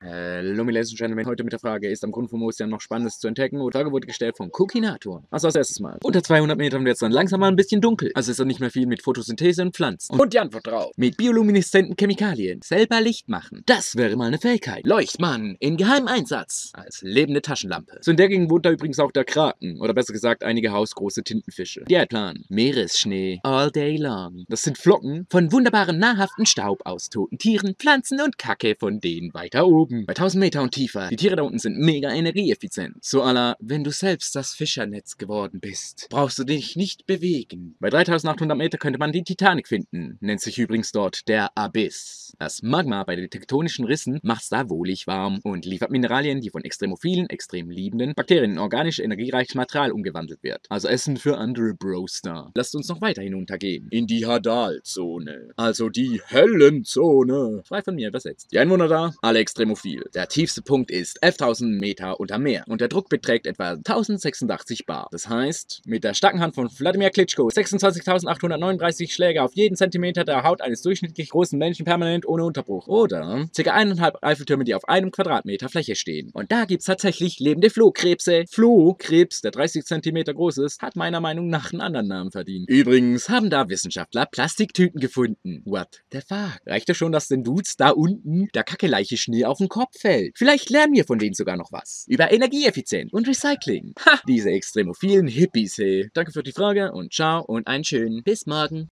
Hallo, meine Ladies and Gentlemen. Heute mit der Frage, ist am Grund vom Ozean noch Spannendes zu entdecken? Und Frage wurde gestellt von Kukinator. Also als erstes Mal. Unter 200 Metern wird es dann langsam mal ein bisschen dunkel. Also ist dann nicht mehr viel mit Photosynthese und Pflanzen. Und die Antwort drauf. Mit biolumineszenten Chemikalien. Selber Licht machen. Das wäre mal eine Fähigkeit. Leuchtmann. In geheimem Einsatz. Als lebende Taschenlampe. Zu entdecken wohnt da übrigens auch der Kraken. Oder besser gesagt, einige hausgroße Tintenfische. Die Plan. Meeresschnee. All day long. Das sind Flocken von wunderbaren, nahrhaften Staub aus toten Tieren, Pflanzen und Kacke von denen weiter oben oben, bei 1000 Meter und tiefer. Die Tiere da unten sind mega energieeffizient. So aller, wenn du selbst das Fischernetz geworden bist, brauchst du dich nicht bewegen. Bei 3800 Meter könnte man die Titanic finden. Nennt sich übrigens dort der Abyss. Das Magma bei den tektonischen Rissen macht es da wohlig warm und liefert Mineralien, die von extremophilen, extrem liebenden Bakterien in organisch energiereiches Material umgewandelt wird. Also Essen für andere Broster. Lasst uns noch weiter hinuntergehen. In die Hadalzone. Also die Höllenzone. Frei von mir übersetzt. Die Einwohner da, alle extrem Profil. Der tiefste Punkt ist 11.000 Meter unter Meer und der Druck beträgt etwa 1086 Bar. Das heißt, mit der starken Hand von Wladimir Klitschko 26.839 Schläge auf jeden Zentimeter der Haut eines durchschnittlich großen Menschen permanent ohne Unterbruch. Oder ca. eineinhalb Eiffeltürme, die auf einem Quadratmeter Fläche stehen. Und da gibt es tatsächlich lebende Flohkrebse. Flohkrebs, der 30 Zentimeter groß ist, hat meiner Meinung nach einen anderen Namen verdient. Übrigens haben da Wissenschaftler Plastiktüten gefunden. What the fuck? Reicht ja schon, dass den Dudes da unten der Kackeleiche Schnee auf dem den Kopf fällt. Vielleicht lernen wir von denen sogar noch was. Über Energieeffizienz und Recycling. Ha, diese extremophilen Hippies, hey. Danke für die Frage und ciao und einen schönen. Bis morgen.